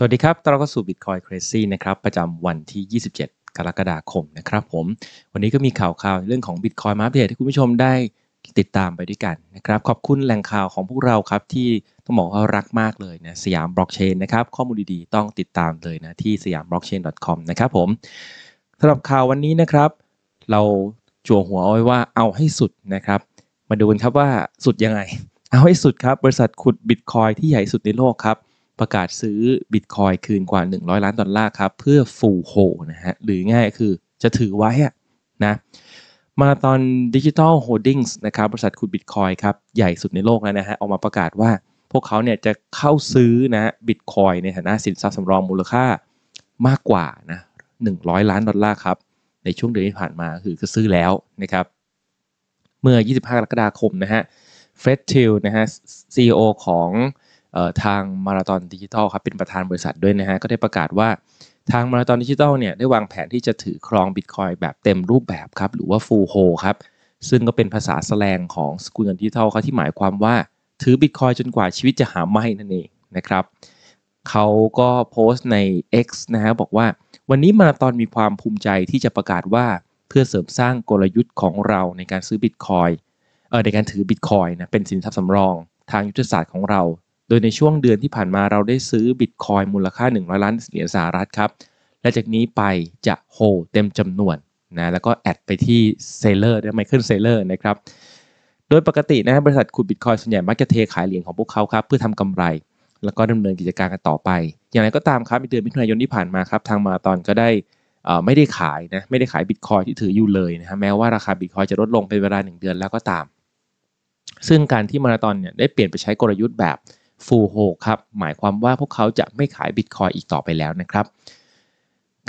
สวัสดีครับตอนเราก็สู่ Bitcoin Crazy นะครับ ประจำวันที่ 27 กรกฎาคมนะครับผม วันนี้ก็มีข่าวข่าวเรื่องของ Bitcoin มาเดจให้คุณผู้ชมได้ติดตามไปด้วยกันนะครับ ขอบคุณแหล่งข่าวของพวกเราครับที่ต้องบอกว่ารักมากเลยนะสยามบล็อกเชนนะครับ ข้อมูลดีๆ ต้องติดตามเลยนะที่สยามบล็อกเชน .com นะครับผมสำหรับข่าววันนี้นะครับ เราจั่วหัวเอาไว้ว่าเอาให้สุดนะครับมาดูกันครับว่าสุดยังไง เอาให้สุดครับบริษัทขุดบิตคอยที่ใหญ่สุดในโลกครับประกาศซื้อบิตคอยคืนกว่า 100 ล้านดอลลาร์ครับ เพื่อฟูโฮนะฮะหรือง่ายคือจะถือไว้นะมาตอนดิจิทัลโฮดดิ้งส์นะครับบริษัทคุณบิตคอยครับใหญ่สุดในโลกแล้วนะฮะ ออกมาประกาศว่าพวกเขาเนี่ยจะเข้าซื้อนะบิตคอยในฐานะสินทรัพย์สำรองมูลค่ามากกว่านะ100 ล้านดอลลาร์ครับ ในช่วงเดือนที่ผ่านมาคือก็ซื้อแล้วนะครับ เมื่อ 25กรกฎาคมนะฮะเฟรดทิลนะฮะซีอของทางมาราธอนดิจิทัลครับเป็นประธานบริษัทด้วยนะฮะ ก็ได้ประกาศว่าทางมาราธอนดิจิทัลเนี่ยได้วางแผนที่จะถือครองบิตคอยแบบเต็มรูปแบบครับ หรือว่าฟูลโฮครับ ซึ่งก็เป็นภาษาแสลงของสกุลเงินดิจิทัลเขาที่หมายความว่า ถือบิตคอยจนกว่าชีวิตจะหาไม่นั่นเองนะครับเขาก็โพสต์ใน X นะฮะบอกว่าวันนี้มาราธอนมีความภูมิใจที่จะประกาศว่าเพื่อเสริมสร้างกลยุทธ์ของเราในการซื้อบิตคอยในการถือบิตคอยนะเป็นสินทรัพย์สำรอง ทางยุทธศาสตร์ของเราโดยในช่วงเดือนที่ผ่านมาเราได้ซื้อบิตคอยมูลค่า 100 ล้านเหรียญสหรัฐครับ และจากนี้ไปจะโฮเต็มจำนวนนะแล้วก็แอดไปที่เซเลอร์ไมเคิลเซเลอร์นะครับ โดยปกตินะบริษัทขุดบิตคอยส่วนใหญ่มักจะเทขายเหรียญของพวกเขาครับเพื่อทำกำไร แล้วก็ดำเนินกิจการกันต่อไป อย่างไรก็ตามครับในเดือนมิถุนายนที่ผ่านมาครับ ทางมาตอนก็ได้ไม่ได้ขายนะไม่ได้ขายบิตคอยที่ถืออยู่เลยนะฮะแม้ว่าราคาบิตคอยจะลดลงเป็นเวลา 1 เดือนแล้วก็ตาม ซึ่งการที่มาราตอนเนี่ยได้เปลี่ยนไปใช้กลยุทธ์แบบฟูโฮครับ หมายความว่าพวกเขาจะไม่ขายบิตคอยอีกต่อไปแล้วนะครับ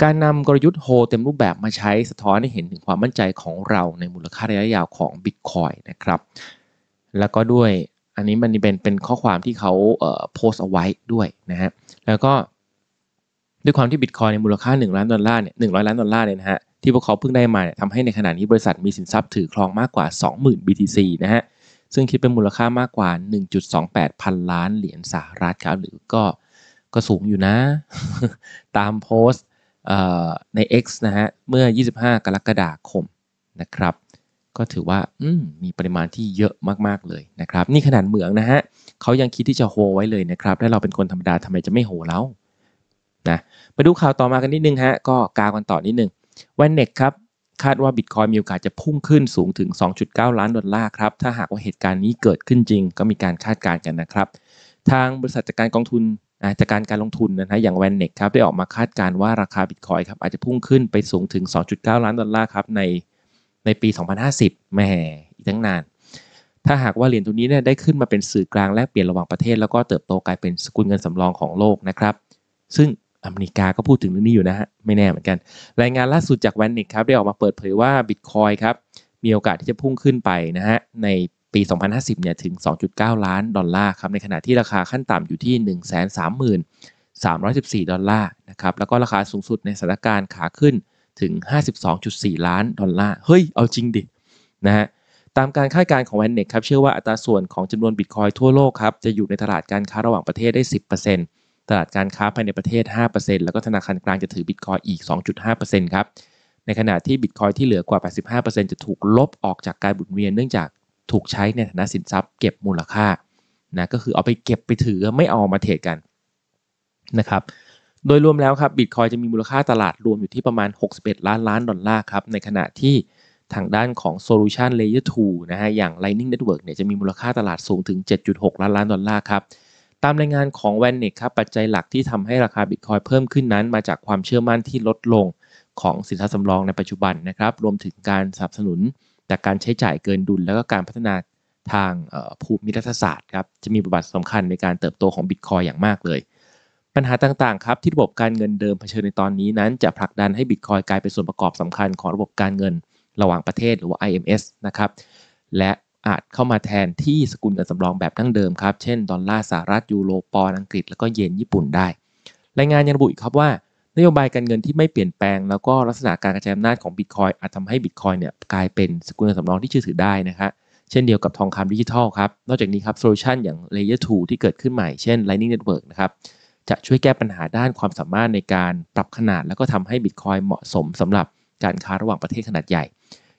การนำกลยุทธ์โฮเต็มรูปแบบมาใช้สะท้อนให้เห็นถึงความมั่นใจของเราในมูลค่าระยะยาวของบิตคอยนะครับแล้วก็ด้วยอันนี้มันเป็นเป็นข้อความที่เขาโพสเอาไว้ด้วยนะฮะ แล้วก็ด้วยความที่บิตคอยในมูลค่า1ล้านดอลลาร์เนี่ยหนึ่งล้านดอลลาร์เนี่ยนะฮะที่พวกเขาเพิ่งได้มาเนี่ยทำให้ในขณะนี้บริษัทมีสินทรัพย์ถือครองมากกว่า 20,000 BTC นะฮะซึ่งคิดเป็นมูลค่ามากกว่า 1.28 พันล้านเหรียญสหรัฐครับ หรือก็ ก็สูงอยู่นะ ตามโพสต์ใน X นะฮะ เมื่อ 25 กรกฎาคมนะครับ ก็ถือว่ามีปริมาณที่เยอะมาก ๆ เลยนะครับ นี่ขนาดเหมืองนะฮะเขายังคิดที่จะโฮไว้เลยนะครับถ้าเราเป็นคนธรรมดาทำไมจะไม่โฮแล้วนะ ไปดูข่าวต่อมากันนิดนึงฮะ ก็กากันต่อนิดนึงวันเน็กครับคาดว่าบิตคอยมีโอกาสจะพุ่งขึ้นสูงถึง 2.9 ล้านดอลลาร์ครับ ถ้าหากว่าเหตุการณ์นี้เกิดขึ้นจริง ก็มีการคาดการณ์กันนะครับ ทางบริษัทจัดการกองทุนจากการการลงทุนนะฮะอย่างแวนเน็กครับได้ออกมาคาดการณ์ว่าราคาบิตคอยครับอาจจะพุ่งขึ้นไปสูงถึง 2.9 ล้านดอลลาร์ครับในในปี 2050แหมอีกตั้งนาน ถ้าหากว่าเหรียญตัวนี้เนี่ยได้ขึ้นมาเป็นสื่อกลางแลกเปลี่ยนระหว่างประเทศแล้วก็เติบโตกลายเป็นสกุลเงินสำรองของโลกนะครับซึ่งอเมริกาก็พูดถึงเรื่องนี้อยู่นะฮะไม่แน่เหมือนกัน รายงานล่าสุดจากแวนนิกครับได้ออกมาเปิดเผยว่าบิตคอยครับ มีโอกาสที่จะพุ่งขึ้นไปนะฮะในปี 2050 เนี่ยถึง 2.9 ล้านดอลลาร์ครับในขณะที่ราคาขั้นต่ำอยู่ที่ 130,314 ดอลลาร์นะครับแล้วก็ราคาสูงสุดในสถานการณ์ขาขึ้นถึง 52.4 ล้านดอลลาร์ เฮ้ย เอาจริงดิ นะฮะตามการคาดการณ์ของแวนเน็ครับเชื่อว่าอัตราส่วนของจำนวนบิตคอยทั่วโลกครับจะอยู่ในตลาดการค้าระหว่างประเทศได้ 10%ตลาดการค้าภายในประเทศ 5%แล้วก็ธนาคารกลางจะถือบิตคอยอีก 2.5%ครับ ในขณะที่บิตคอยที่เหลือกว่า 85%จะถูกลบออกจากการบุญเวียน เนื่องจากถูกใช้ในฐานะสินทรัพย์เก็บมูลค่านะ ก็คือเอาไปเก็บไปถือไม่เอามาเทรดกันนะครับ โดยรวมแล้วครับบิตคอยจะมีมูลค่าตลาดรวมอยู่ที่ประมาณ 61 ล้านล้านดอลลาร์ครับ ในขณะที่ทางด้านของ Solution Layer 2นะฮะ อย่าง Lightning Network เนี่ยจะมีมูลค่าตลาดสูงถึง 7.6 ล้านล้านดอลลาร์ครับตามรายงานของแวนนิกครับปัจจัยหลักที่ทำให้ราคาบิตคอยเพิ่มขึ้นนั้นมาจากความเชื่อมั่นที่ลดลงของสินทรัพย์สำรองในปัจจุบันนะครับรวมถึงการสนับสนุนจากการใช้จ่ายเกินดุลแล้วก็การพัฒนาทางภูมิรัฐศาสตร์ครับจะมีบทบาทสำคัญในการเติบโตของบิตคอยอย่างมากเลย ปัญหาต่างๆครับที่ระบบการเงินเดิมเผชิญในตอนนี้นั้นจะผลักดันให้บิตคอยกลายเป็นส่วนประกอบสำคัญ ของระบบการเงินระหว่างประเทศหรือว่า IMS นะครับและอาจเข้ามาแทนที่สกุลเงินสำรองแบบดั้งเดิมครับ เช่น ดอลลาร์สหรัฐ ยูโรปอนอังกฤษแล้วก็เยนญี่ปุ่นได้ รายงานยังระบุอีกครับว่านโยบายการเงินที่ไม่เปลี่ยนแปลง แล้วก็ลักษณะการกระจายอำนาจของบิตคอยอาจทำให้บิตคอยเนี่ยกลายเป็นสกุลเงินสำรองที่เชื่อถือได้นะครับเช่นเดียวกับทองคำดิจิทัลครับ นอกจากนี้ครับโซลูชันอย่าง Layer 2ที่เกิดขึ้นใหม่เช่น Lightning Network นะครับจะช่วยแก้ปัญหาด้านความสามารถในการปรับขนาดแล้วก็ทำให้บิตคอยเหมาะสมสำหรับการค้าระหว่างประเทศขนาดใหญ่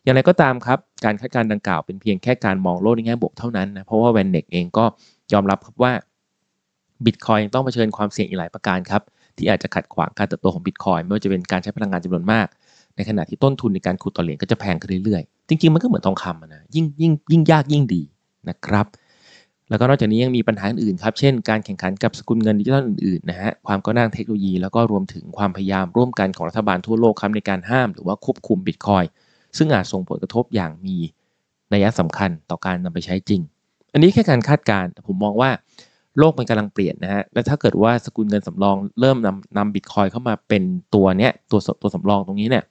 อย่างไรก็ตามครับ การคาดการณ์ดังกล่าวเป็นเพียงแค่การมองโลกในแง่บวกเท่านั้นนะเพราะว่าแวนเน็กเองก็ยอมรับครับว่าบิตคอยยังต้องเผชิญความเสี่ยงอีกหลายประการครับที่อาจจะขัดขวางการเติบโตของบิตคอยไม่ว่าจะเป็นการใช้พลังงานจำนวนมาก ในขณะที่ต้นทุนในการขุดต่อเหรียญก็จะแพงขึ้นเรื่อยๆ จริงๆมันก็เหมือนทองคำนะยิ่งยิ่งยิ่งยากยิ่งดีนะครับแล้วก็นอกจากนี้ยังมีปัญหาอื่นครับเช่นการแข่งขันกับสกุลเงินดิจิทัลอื่นๆนะฮะความก้าวหน้าเทคโนโลยี แล้วก็รวมถึงความพยายามร่วมกันของรัฐบาลทั่วโลกครับในการห้ามหรือว่าควบคุมบิตคอยซึ่งอาจส่งผลกระทบอย่างมีนัยสำคัญต่อการนำไปใช้จริง อันนี้แค่การคาดการณ์ผมมองว่าโลกมันกำลังเปลี่ยนนะฮะ และถ้าเกิดว่าสกุลเงินสำรองเริ่มนำนำบิตคอยเข้ามาเป็นตัวเนี้ยตัวตัวสำรองตรงนี้เนี่ย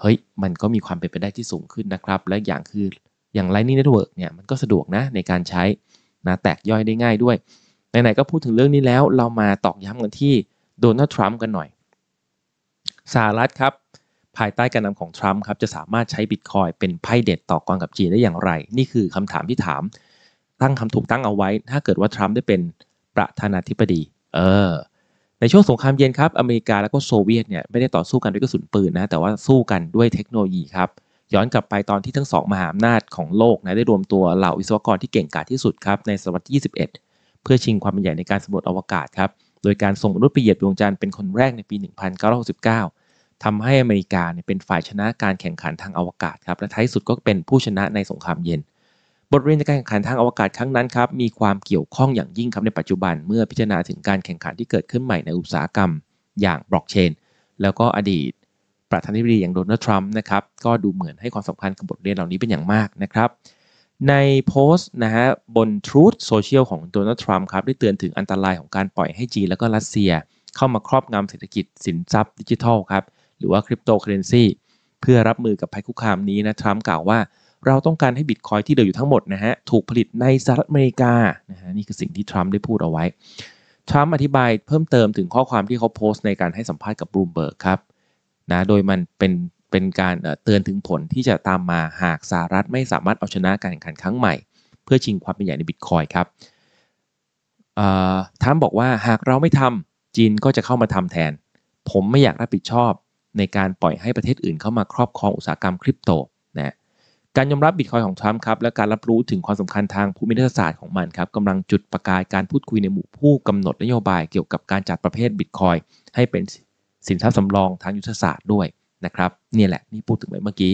เฮ้ยมันก็มีความเป็นไปได้ที่สูงขึ้นนะครับ และอย่างคืออย่าง Lightning Network เนี่ยมันก็สะดวกนะในการใช้นะแตกย่อยได้ง่ายด้วย ไหนๆก็พูดถึงเรื่องนี้แล้วเรามาตอกย้ำกันที่โดนัลด์ทรัมป์กันหน่อยสหรัฐครับภายใต้การนำของทรัมป์ครับจะสามารถใช้บิตคอยเป็นไพ่เด็ดต่อกรกับจีนได้อย่างไร นี่คือคำถามที่ถาม ตั้งคำถูกตั้งเอาไว้ ถ้าเกิดว่าทรัมป์ได้เป็นประธานาธิบดีเออในช่วงสงครามเย็นครับ อเมริกาและก็โซเวียตเนี่ยไม่ได้ต่อสู้กันด้วยกระสุนปืนนะแต่ว่าสู้กันด้วยเทคโนโลยีครับย้อนกลับไปตอนที่ทั้งสองมหาอำนาจของโลกนะได้รวมตัวเหล่าวิศวกรที่เก่งกาจที่สุดครับในศตวรรษที่21 เพื่อชิงความเป็นใหญ่ในการสำรวจอวกาศครับโดยการส่งมนุษย์ไปเหยียบดวงจันทร์เป็นคนแรกในปี 1969ทำให้อเมริกาเนี่ยเป็นฝ่ายชนะการแข่งขันทางอวกาศครับและท้ายสุดก็เป็นผู้ชนะในสงครามเย็น บทเรียนในการแข่งขันทางอวกาศครั้งนั้นครับมีความเกี่ยวข้องอย่างยิ่งครับในปัจจุบันเมื่อพิจารณาถึงการแข่งขันที่เกิดขึ้นใหม่ในอุตสาหกรรมอย่างบล็อกเชนแล้วก็อดีตประธานาธิบดีอย่างโดนัลด์ทรัมป์นะครับก็ดูเหมือนให้ความสำคัญกับบทเรียนเหล่านี้เป็นอย่างมากนะครับ ในโพสต์นะฮะบน Truth Social ของโดนัลด์ทรัมป์ครับได้เตือนถึงอันตรายของการปล่อยให้จีนแล้วก็รัสเซีย เข้ามาครอบงำเศรษฐกิจสินทรัพย์ดิจิทัลครับหรือว่าคริปโตเคเรนซีเพื่อรับมือกับภัยคุกคามนี้นะ ทรัมป์กล่าวว่าเราต้องการให้บิตคอยที่เดลืออยู่ทั้งหมดนะฮะถูกผลิตในสหรัฐอเมริกานะฮะนี่คือสิ่งที่ทรัมป์ได้พูดเอาไว้ ทรัมป์อธิบายเพิ่มเติมถึงข้อความที่เขาโพสต์ในการให้สัมภาษณ์กับบลูมเบิร์กครับนะโดยมันเป็นเป็นการเตือนถึงผลที่จะตามมาหากสหรัฐไม่สามารถเอาชนะการแข่งขันครั้งใหม่ เพื่อชิงความเป็นใหญ่ในบิตคอยครับทรัมป์บอกว่าหากเราไม่ทำจีนก็จะเข้ามาทำแทน ผมไม่อยากรับผิดชอบในการปล่อยให้ประเทศอื่นเข้ามาครอบครองอุตสาหกรรมคริปโตนะการยอมรับบิตคอยของทรัมป์ครับและการรับรู้ถึงความสำคัญทางภูมิรัฐศาสตร์ของมันครับกำลังจุดประกายการพูดคุยในหมู่ผู้กำหนดนโยบายเกี่ยวกับการจัดประเภทบิตคอยให้เป็นสินทรัพย์สำรองทางยุทธศาสตร์ด้วยนะครับนี่แหละนี่พูดถึงไปเมื่อกี้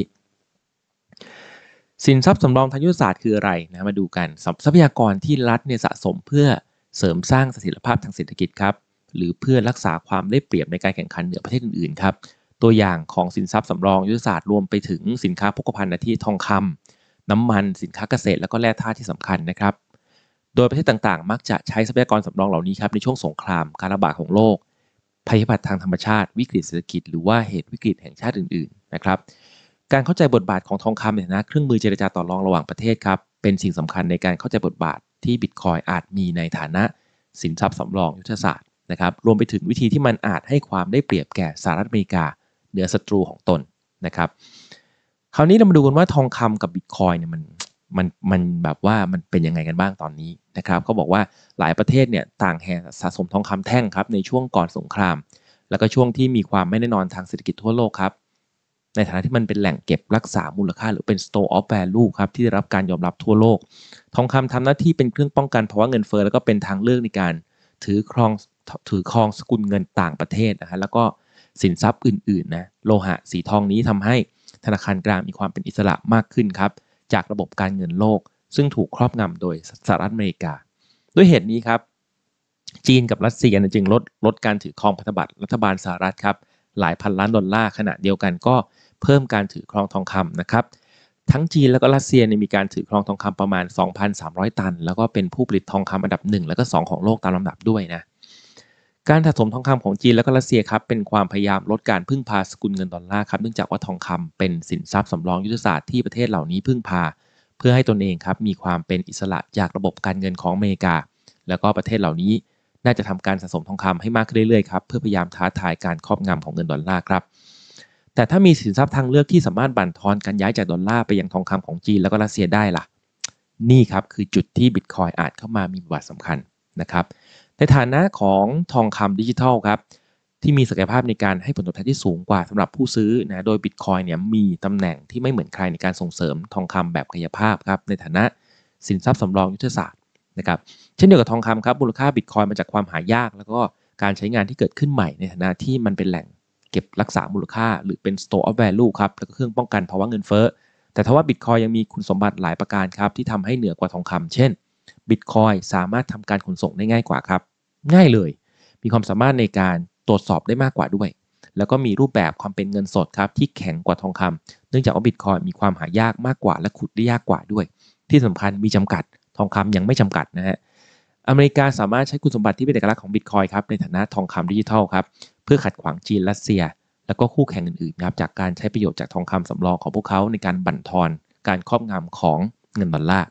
สินทรัพย์สำรองทางยุทธศาสตร์คืออะไรนะมาดูกันทรัพยากรที่รัฐเนี่ยสะสมเพื่อเสริมสร้างเสถียรภาพทางเศรษฐกิจครับหรือเพื่อรักษาความได้เปรียบในการแข่งขันเหนือประเทศอื่นๆครับตัวอย่างของสินทรัพย์สำรองยุทธศาสตร์รวมไปถึงสินค้าพกพาณฑ์ที่ทองคำ น้ำมันสินค้าเกษตรและก็แร่ธาตุที่สำคัญนะครับ โดยประเทศต่างๆ มักจะใช้ทรัพยากรสำรองเหล่านี้ครับในช่วงสงครามการระบาดของโลก ภัยพิบัติทางธรรมชาติ วิกฤตเศรษฐกิจ หรือว่าเหตุวิกฤตแห่งชาติอื่นๆนะครับการเข้าใจบทบาทของทองคำในฐานะเครื่องมือเจรจาต่อรองระหว่างประเทศครับเป็นสิ่งสำคัญในการเข้าใจบทบาทที่บิตคอยอาจมีในฐานะสินทรัพย์สำรองยุทธศาสตร์นะครับ รวมไปถึงวิธีที่มันอาจให้ความได้เปรียบแก่สหรัฐอเมริกาเนือศัตรูของตนนะครับคราวนี้เรามาดูกันว่าทองคำกับบิตคอยเนี่ยมันมันมันแบบว่ามันเป็นยังไงกันบ้างตอนนี้ นะครับเขาบอกว่าหลายประเทศเนี่ยต่างแห่สะสมทองคำแท่งครับ ในช่วงก่อนสงคราม แล้วก็ช่วงที่มีความไม่แน่นอนทางเศรษฐกิจทั่วโลกครับในฐานะที่มันเป็นแหล่งเก็บรักษามูลค่าหรือเป็น store of value ครับที่ได้รับการยอมรับทั่วโลก ทองคำทำหน้าที่เป็นเครื่องป้องกันภาวะเงินเฟ้อแล้วก็เป็นทางเลือกในการถือครองถือครองสกุลเงินต่างประเทศนะฮะแล้วก็สินทรัพย์อื่นๆนะโลหะสีทองนี้ทำให้ธนาคารกลางมีความเป็นอิสระมากขึ้นครับจากระบบการเงินโลก ซึ่งถูกครอบงำโดยสหรัฐอเมริกา ด้วยเหตุนี้ครับ จีนกับรัสเซียจึงลดลดการถือครองพันธบัตรรัฐบาลสหรัฐครับหลายพันล้านดอลลาร์ขณะเดียวกันก็เพิ่มการถือครองทองคำนะครับ ทั้งจีนแล้วก็รัสเซียมีการถือครองทองคำประมาณ 2,300 ตัน แล้วก็เป็นผู้ผลิตทองคำอันดับ1แล้วก็ 2 ของโลกตามลำดับด้วยนะการสะสมทองคำของจีนและก็รัสเซียครับเป็นความพยายามลดการพึ่งพาสกุลเงินดอลลาร์ครับเนื่องจากว่าทองคำเป็นสินทรัพย์สำรองยุทธศาสตร์ที่ประเทศเหล่านี้พึ่งพา เพื่อให้ตนเองครับมีความเป็นอิสระจากระบบการเงินของอเมริกา แล้วก็ประเทศเหล่านี้ น่าจะทำการสะสมทองคำให้มากขึ้นเรื่อยๆครับเพื่อพยายามท้าทายการครอบงำของเงินดอลลาร์ครับแต่ถ้ามีสินทรัพย์ทางเลือกที่สามารถบั่นทอนการย้ายจากดอลลาร์ไปยังทองคำของจีนแล้วก็รัสเซียได้ล่ะนี่ครับคือจุดที่บิตคอยอาจเข้ามามีบทบาทสำคัญนะครับในฐานะของทองคำดิจิทัลครับที่มีศักยภาพในการให้ผลตอบแทนที่สูงกว่าสำหรับผู้ซื้อนะโดยบิตคอยเนี่ยมีตำแหน่งที่ไม่เหมือนใครในการส่งเสริมทองคำแบบกายภาพครับในฐานะสินทรัพย์สำรองยุทธศาสตร์นะครับเช่นเดียวกับทองคำครับมูลค่าบิตคอยมาจากความหายาก แล้วก็การใช้งานที่เกิดขึ้นใหม่ ในฐานะที่มันเป็นแหล่งเก็บรักษามูลค่า หรือเป็น store of value ครับแล้วก็เครื่องป้องกันภาวะเงินเฟ้อแต่ทว่าบิตคอยยังมีคุณสมบัติหลายประการครับที่ทำให้เหนือกว่าทองคำ เช่นบิตคอยสามารถทำการขนส่งได้ง่ายกว่าครับง่ายเลย มีความสามารถในการตรวจสอบได้มากกว่าด้วย แล้วก็มีรูปแบบความเป็นเงินสดครับที่แข็งกว่าทองคำเนื่องจากว่าบิตคอยมีความหายากมากกว่า และขุดได้ยากกว่าด้วย ที่สำคัญมีจำกัดทองคำยังไม่จำกัดนะฮะอเมริกาสามารถใช้คุณสมบัติที่เป็นเอกลักษณ์ของบิตคอยครับในฐานะทองคำดิจิทัลครับเพื่อขัดขวางจีนรัสเซียแล้วก็คู่แข่งอื่นๆครับจากการใช้ประโยชน์จากทองคำสำรองของพวกเขาในการบั่นทอนการครอบงำของเงินดอลลาร์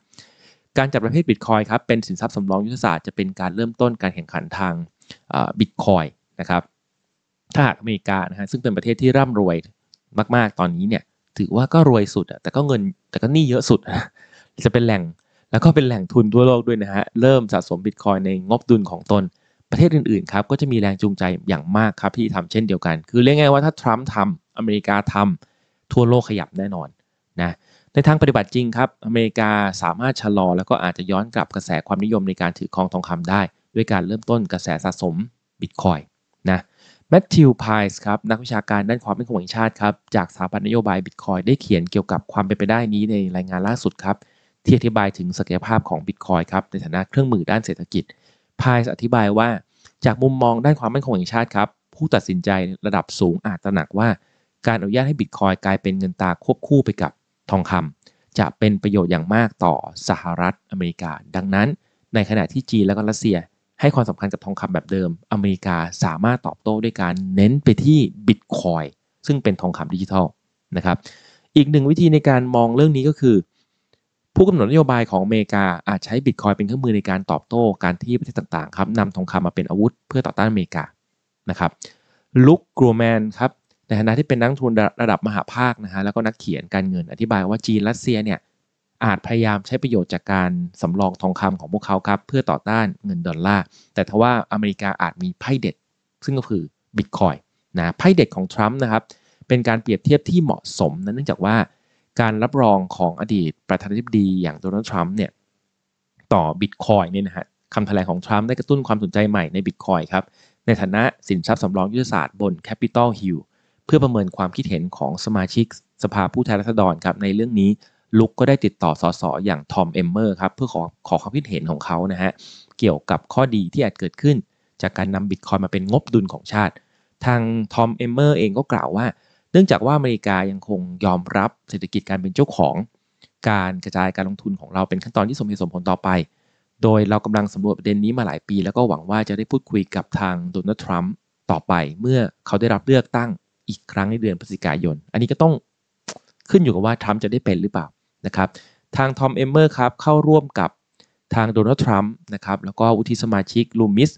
การจับประเภทบิตคอยครับเป็นสินทรัพย์สำรองยุทธศาสตร์ จะเป็นการเริ่มต้นการแข่งขันทางบิตคอยนะครับถ้าหากอเมริกานะฮะซึ่งเป็นประเทศที่ร่ำรวยมากๆ ตอนนี้เนี่ยถือว่าก็รวยสุดแต่ก็เงินแต่ก็หนี้เยอะสุดจะเป็นแหล่งแล้วก็เป็นแหล่งทุนทั่วโลกด้วยนะฮะเริ่มสะสมบิตคอยในงบดุลของตน ประเทศอื่นๆครับก็จะมีแรงจูงใจอย่างมากครับที่ทำเช่นเดียวกันคือ เรียกง่ายว่าถ้าทรัมป์ทำอเมริกาทำทั่วโลกขยับแน่นอนนะในทางปฏิบัติจริงครับอเมริกาสามารถชะลอแล้วก็อาจจะย้อนกลับกระแสความนิยมในการถือครองทองคำได้ ด้วยการเริ่มต้นกระแสสะสม บิตคอยนะแมทธิวไพส์ครับนักวิชาการด้านความมั่นคงแห่งชาติครับจากสถาบันนโยบายบิตคอยได้เขียนเกี่ยวกับความเป็นไปได้นี้ในรายงานล่าสุดครับที่อธิบายถึงศักยภาพของบิตคอยครับในฐานะเครื่องมือด้านเศรษฐกิจไพส์อธิบายว่า จากมุมมองด้านความมั่นคงแห่งชาติครับผู้ตัดสินใจระดับสูงอาจตระหนักว่า การอนุญาตให้บิตคอยกลายเป็นเงินตาควบคู่ไปกับทองคำจะเป็นประโยชน์อย่างมากต่อสหรัฐอเมริกา ดังนั้นในขณะที่จีนและก็รัสเซีย ให้ความสำคัญกับทองคำแบบเดิมอเมริกาสามารถตอบโต้ด้วยการเน้นไปที่บิตคอยซึ่งเป็นทองคำดิจิทัลนะครับ อีกหนึ่งวิธีในการมองเรื่องนี้ก็คือ ผู้กำหนดนโยบายของอเมริกา อาจใช้บิตคอยเป็นเครื่องมือในการตอบโต้ การที่ประเทศต่างๆครับนำทองคำมาเป็นอาวุธ เพื่อต่อต้านอเมริกานะครับลุคกรูแมนครับในฐานะที่เป็นนักทุนระดับมหาภาคนะฮะ แล้วก็นักเขียนการเงินอธิบายว่า จีนรัสเซียเนี่ยอาจพยายามใช้ประโยชน์จากการสำรองทองคำของพวกเขาครับเพื่อต่อต้านเงินดอลลาร์ แต่ทว่าอเมริกาอาจมีไพ่เด็ดซึ่งก็คือบิตคอยนะไพ่เด็ดของทรัมป์นะครับเป็นการเปรียบเทียบที่เหมาะสมนะเนื่องจากว่าการรับรองของอดีตประธานาธิบดีอย่างโดนัลด์ทรัมป์เนี่ยต่อบิตคอยเนี่ยนะฮะคำแถลงของทรัมป์ได้กระตุ้นความสนใจใหม่ในบิตคอยครับในฐานะสินทรัพย์สำรองยุทธศาสตร์บนแคปิตอลฮิลล์เพื่อประเมินความคิดเห็นของสมาชิก สภาผู้แทนราษฎรครับในเรื่องนี้ ลุกก็ได้ติดต่อสส อย่างทอมเอมเมอร์ครับเพื่อขอขอความคิดเห็นของเขานะฮะเกี่ยวกับข้อดีที่อาจเกิดขึ้นจากการนำบิตคอยมาเป็นงบดุลของชาติ ทางทอมเอมเมอร์เองก็กล่าวว่า เนื่องจากว่าอเมริกายังคงยอมรับเศรษฐกิจการเป็นเจ้าของการกระจายการลงทุนของเราเป็นขั้นตอนที่สมเหตุสมผลต่อไป โดยเรากำลังสำรวจประเด็นนี้มาหลายปีแล้วก็หวังว่าจะได้พูดคุยกับทางโดนัลด์ทรัมป์ต่อไปเมื่อเขาได้รับเลือกตั้งอีกครั้งในเดือนพฤศจิกายน อันนี้ก็ต้องขึ้นอยู่กับว่าทรัมป์จะได้เป็นหรือเปล่านะครับ ทางทอมเอมเมอร์ครับเข้าร่วมกับทางโดนัลด์ทรัมป์นะครับ แล้วก็วุฒิสมาชิกลูมิส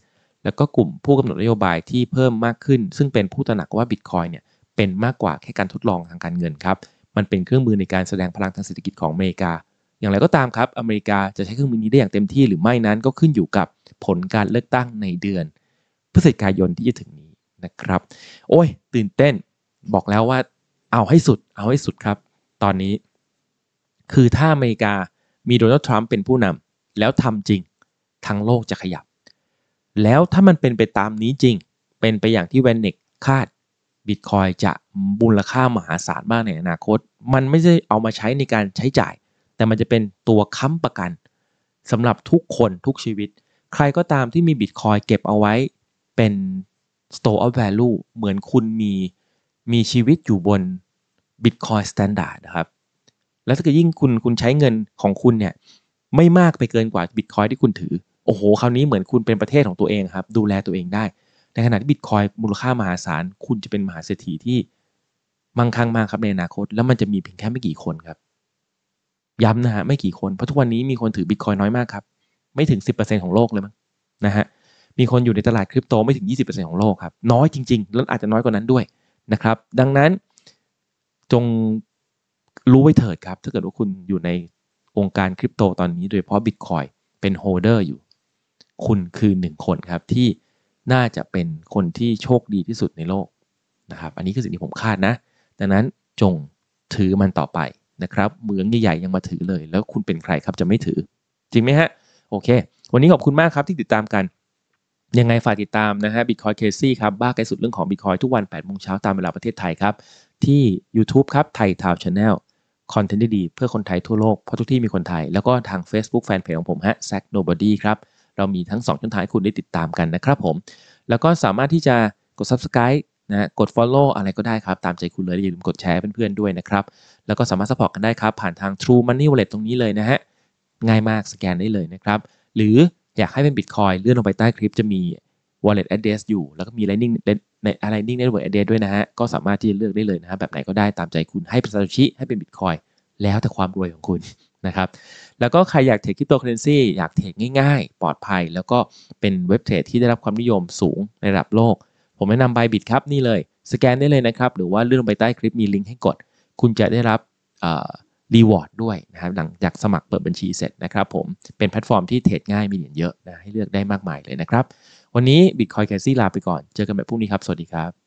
แล้วก็กลุ่มผู้กำหนดนโยบายที่เพิ่มมากขึ้น ซึ่งเป็นผู้ตระหนักว่าบิตคอยเนี่ยเป็นมากกว่าแค่การทดลองทางการเงินครับ มันเป็นเครื่องมือในการแสดงพลังทางเศรษฐกิจของอเมริกา อย่างไรก็ตามครับอเมริกาจะใช้เครื่องมือนี้ได้อย่างเต็มที่ หรือไม่นั้นก็ขึ้นอยู่กับผลการเลือกตั้งในเดือนพฤศจิกายนที่จะถึงนี้นะครับโอ้ยตื่นเต้นบอกแล้วว่าเอาให้สุดเอาให้สุดครับ ตอนนี้คือถ้าอเมริกา มีโดนัลด์ทรัมป์เป็นผู้นำแล้วทำจริงทั้งโลกจะขยับ แล้วถ้ามันเป็นไปตามนี้จริง เป็นไปอย่างที่แวนเน็กคาดบิตคอยจะบูลค่ามหาศาลมากในอนาคต มันไม่ใช่เอามาใช้ในการใช้จ่าย แต่มันจะเป็นตัวค้ำประกันสำหรับทุกคนทุกชีวิต ใครก็ตามที่มีบิตคอยเก็บเอาไว้เป็น store of value เหมือนคุณมีมีชีวิตอยู่บน Bitcoin Standard นะครับ แล้วถ้าเกิดยิ่งคุณคุณใช้เงินของคุณเนี่ยไม่มากไปเกินกว่า Bitcoin ที่คุณถือ โอ้โห คราวนี้เหมือนคุณเป็นประเทศของตัวเองครับ ดูแลตัวเองได้ ในขณะที่บิตคอยมูลค่ามหาศาลคุณจะเป็นมหาเศรษฐีที่มั่งคั่งมากครับในอนาคต แล้วมันจะมีเพียงแค่ไม่กี่คนครับ ย้ำนะฮะไม่กี่คน เพราะทุกวันนี้มีคนถือบิตคอยน้อยมากครับ ไม่ถึง 10%ของโลกเลยมั้งนะฮะมีคนอยู่ในตลาดคริปโตไม่ถึง 20%ของโลกครับ น้อยจริงๆ แล้วอาจจะน้อยกว่านั้นด้วยนะครับ ดังนั้นจงรู้ไว้เถิดครับ ถ้าเกิดว่าคุณอยู่ในองค์การคริปโต ตอนนี้โดยเฉพาะบิตคอยเป็นโฮเดอร์อยู่ คุณคือหนึ่งคนครับ ที่น่าจะเป็นคนที่โชคดีที่สุดในโลกนะครับอันนี้คือสิ่งที่ผมคาดนะ ดังนั้นจงถือมันต่อไปนะครับ เมืองใหญ่ๆยังมาถือเลย แล้วคุณเป็นใครครับจะไม่ถือ จริงไหมฮะ โอเค วันนี้ขอบคุณมากครับที่ติดตามกันยังไงฝากติดตามนะฮะบิตคอยเคซี่ครับ บ้าไกลสุดเรื่องของบิตคอยทุกวัน8โมงเช้าตามเวลาประเทศไทยครับ ที่ YouTube ครับไทยทาวน์ชาแนลคอนเทนต์ดีๆเพื่อคนไทยทั่วโลก เพราะทุกที่มีคนไทย แล้วก็ทาง Facebook แฟนเพจของผมฮะแซกโนบอดี้ครับ เรามีทั้ง2ช่องทางให้คุณได้ติดตามกันนะครับผม แล้วก็สามารถที่จะกด Subscribe นะกด Follow อะไรก็ได้ครับตามใจคุณเลยอย่าลืมกดแชร์เพื่อนๆด้วยนะครับแล้วก็สามารถสปอร์ตกันได้ครับ ผ่านทาง True Money Wallet ตรงนี้เลยนะฮะง่ายมากสแกนได้เลยนะครับ หรืออยากให้เป็นบิตคอยเลื่อนลงไปใต้คลิปจะมี wallet address อยู่ แล้วก็มี lightning ใน lightning network address ด้วยนะฮะ ก็สามารถที่จะเลือกได้เลยนะฮะ แบบไหนก็ได้ตามใจคุณให้เป็นซาโตชิให้เป็นบิตคอยแล้วแต่ความรวยของคุณนะครับ แล้วก็ใครอยากเทรดคริปโตเคอเรนซีอยากเทรดง่าย ๆ ปลอดภัย แล้วก็เป็นเว็บเทรดที่ได้รับความนิยมสูงในระดับโลก ผมแนะนำายบิตครับนี่เลย สแกนได้เลยนะครับ หรือว่าเลื่อนลงไปใต้คลิปมีลิงก์ให้กดคุณจะได้รับรีวอร์ดด้วยนะครับหลังจากสมัครเปิดบัญชีเสร็จนะครับผมเป็นแพลตฟอร์มที่เทรดง่ายมีเหรียญเยอะนะให้เลือกได้มากมายเลยนะครับ วันนี้ Bitcoin c a s ซี่ลาไปก่อน เจอกันใหม่พรุ่งนี้ครับ สวัสดีครับ